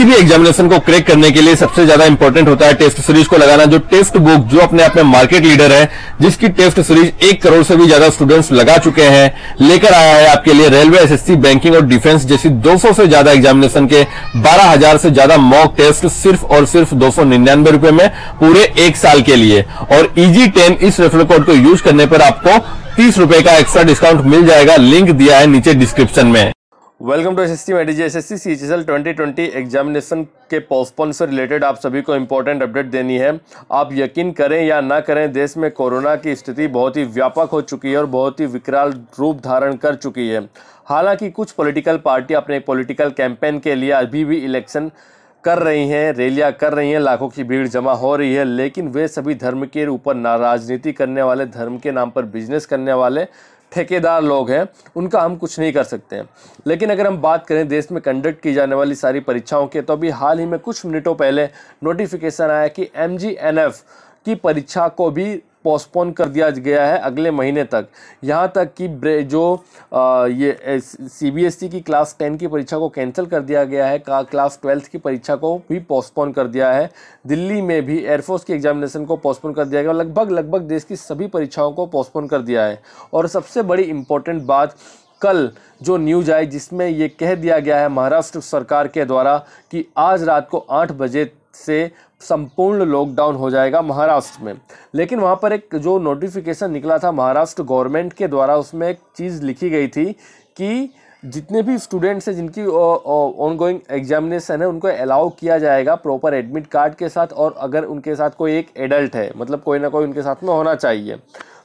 किसी भी एग्जामिनेशन को क्रैक करने के लिए सबसे ज्यादा इंपॉर्टेंट होता है टेस्ट सीरीज को लगाना जो टेस्ट बुक जो अपने आप में मार्केट लीडर है जिसकी टेस्ट सीरीज एक करोड़ से भी ज्यादा स्टूडेंट्स लगा चुके हैं लेकर आया है आपके लिए रेलवे एसएससी बैंकिंग और डिफेंस जैसी दो से ज्यादा एग्जामिनेशन के बारह से ज्यादा मॉक टेस्ट सिर्फ और सिर्फ दो रुपए में पूरे एक साल के लिए और इजी e टेन इस रेफर कोड को यूज करने पर आपको तीस रुपए का एक्स्ट्रा डिस्काउंट मिल जाएगा लिंक दिया है नीचे डिस्क्रिप्शन में welcome to S S C मेडी G S S C C H S L twenty twenty examination के पोस्टपोन से रिलेटेड आप सभी को इम्पोर्टेंट अपडेट देनी है आप यकीन करें या ना करें देश में कोरोना की स्थिति बहुत ही व्यापक हो चुकी है और बहुत ही विकराल रूप धारण कर चुकी है हालांकि कुछ पॉलिटिकल पार्टी अपने पॉलिटिकल कैंपेन के लिए अभी भी इलेक्शन कर रही हैं रैलियां कर रही हैं लाखों की भीड़ जमा हो रही है लेकिन वे सभी धर्म के ऊपर ना राजनीति करने वाले धर्म के नाम पर बिजनेस करने वाले ठेकेदार लोग हैं उनका हम कुछ नहीं कर सकते हैं लेकिन अगर हम बात करें देश में कंडक्ट की जाने वाली सारी परीक्षाओं के तो अभी हाल ही में कुछ मिनटों पहले नोटिफिकेशन आया कि एम की परीक्षा को भी पोस्टपोन कर दिया गया है अगले महीने तक यहाँ तक कि जो ये सीबीएसई e की क्लास टेन की परीक्षा को कैंसिल कर दिया गया है का क्लास ट्वेल्थ की परीक्षा को भी पोस्टपोन कर दिया है दिल्ली में भी एयरफोर्स की एग्जामिनेशन को पोस्टपोन कर दिया गया लगभग लगभग देश की सभी परीक्षाओं को पोस्टपोन कर दिया है और सबसे बड़ी इम्पोर्टेंट बात कल जो न्यूज आई जिसमें ये कह दिया गया है महाराष्ट्र सरकार के द्वारा कि आज रात को आठ बजे से संपूर्ण लॉकडाउन हो जाएगा महाराष्ट्र में लेकिन वहाँ पर एक जो नोटिफिकेशन निकला था महाराष्ट्र गवर्नमेंट के द्वारा उसमें एक चीज़ लिखी गई थी कि जितने भी स्टूडेंट्स हैं जिनकी ऑनगोइंग एग्जामिनेशन है उनको अलाउ किया जाएगा प्रॉपर एडमिट कार्ड के साथ और अगर उनके साथ कोई एक एडल्ट है मतलब कोई ना कोई उनके साथ में होना चाहिए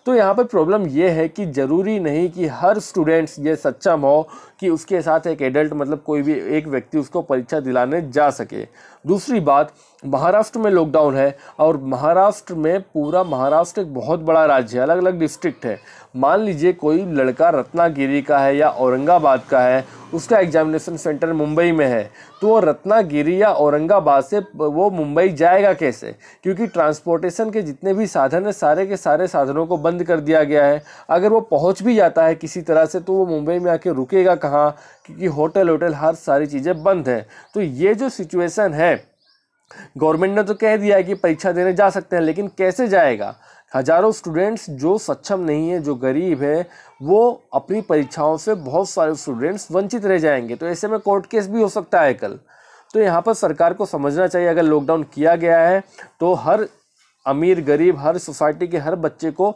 तो यहाँ पर प्रॉब्लम ये है कि ज़रूरी नहीं कि हर स्टूडेंट्स ये सच्चा हो कि उसके साथ एक एडल्ट मतलब कोई भी एक व्यक्ति उसको परीक्षा दिलाने जा सके दूसरी बात महाराष्ट्र में लॉकडाउन है और महाराष्ट्र में पूरा महाराष्ट्र एक बहुत बड़ा राज्य है अलग अलग डिस्ट्रिक्ट है मान लीजिए कोई लड़का रत्नागिरी का है या औरंगाबाद का है उसका एग्जामिनेशन सेंटर मुंबई में है तो वो रत्नागिरी या औरंगाबाद से वो मुंबई जाएगा कैसे क्योंकि ट्रांसपोर्टेशन के जितने भी साधन हैं सारे के सारे साधनों को बंद बंद कर दिया गया है अगर वो पहुंच भी जाता है किसी तरह से तो वो मुंबई में आके रुकेगा कहाँ क्योंकि होटल होटल हर सारी चीज़ें बंद है तो ये जो सिचुएसन है गवर्नमेंट ने तो कह दिया है कि परीक्षा देने जा सकते हैं लेकिन कैसे जाएगा हजारों स्टूडेंट्स जो सक्षम नहीं है जो गरीब है वो अपनी परीक्षाओं से बहुत सारे स्टूडेंट्स वंचित रह जाएंगे तो ऐसे में कोर्ट केस भी हो सकता है कल तो यहाँ पर सरकार को समझना चाहिए अगर लॉकडाउन किया गया है तो हर अमीर गरीब हर सोसाइटी के हर बच्चे को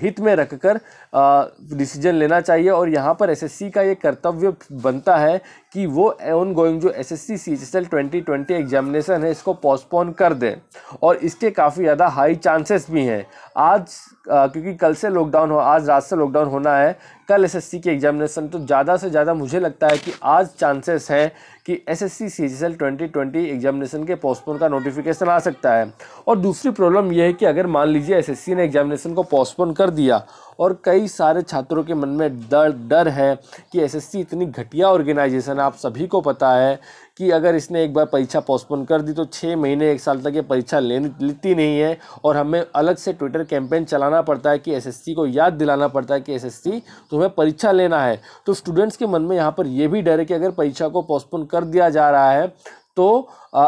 हित में रखकर डिसीजन लेना चाहिए और यहाँ पर एसएससी का ये कर्तव्य बनता है कि वो ऑन गोइंग जो S S C H L twenty twenty examination है इसको पोस्टपोन कर दें और इसके काफ़ी ज़्यादा हाई चांसेस भी हैं आज आ, क्योंकि कल से लॉकडाउन हो आज रात से लॉकडाउन होना है कल एसएससी की एग्जामिनेशन तो ज़्यादा से ज़्यादा मुझे लगता है कि आज चांसेस हैं कि एसएससी सीजीएसएल 2020 एग्जामिनेशन के पोस्टपोन का नोटिफिकेशन आ सकता है और दूसरी प्रॉब्लम यह है कि अगर मान लीजिए एसएससी ने एग्जामिनेशन को पोस्टपोन कर दिया और कई सारे छात्रों के मन में डर डर है कि एसएससी इतनी घटिया ऑर्गेनाइजेशन है आप सभी को पता है कि अगर इसने एक बार परीक्षा पोस्टपोन कर दी तो छः महीने एक साल तक ये परीक्षा ले लेती नहीं है और हमें अलग से ट्विटर कैंपेन चलाना पड़ता है कि एसएससी को याद दिलाना पड़ता है कि एसएससी तुम्हें परीक्षा लेना है तो स्टूडेंट्स के मन में यहाँ पर यह भी डर है कि अगर परीक्षा को पोस्टपोन कर दिया जा रहा है तो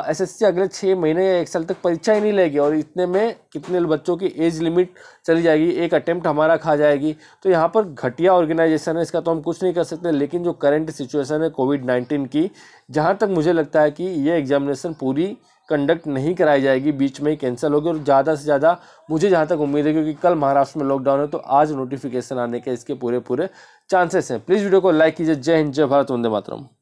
एसएससी अगले छः महीने या एक साल तक परीक्षा ही नहीं लेगी और इतने में कितने बच्चों की एज लिमिट चली जाएगी एक अटैम्प्ट हमारा खा जाएगी तो यहाँ पर घटिया ऑर्गेनाइजेशन है इसका तो हम कुछ नहीं कर सकते लेकिन जो करंट सिचुएशन है कोविड नाइन्टीन की जहाँ तक मुझे लगता है कि ये एग्जामिनेशन पूरी कंडक्ट नहीं कराई जाएगी बीच में ही कैंसिल होगी और ज़्यादा से ज़्यादा मुझे जहाँ तक उम्मीद है क्योंकि कल महाराष्ट्र में लॉकडाउन है तो आज नोटिफिकेशन आने के इसके पूरे पूरे चांसेस हैं प्लीज़ वीडियो को लाइक कीजिए जय हिंद जय भारत वंदे मातरम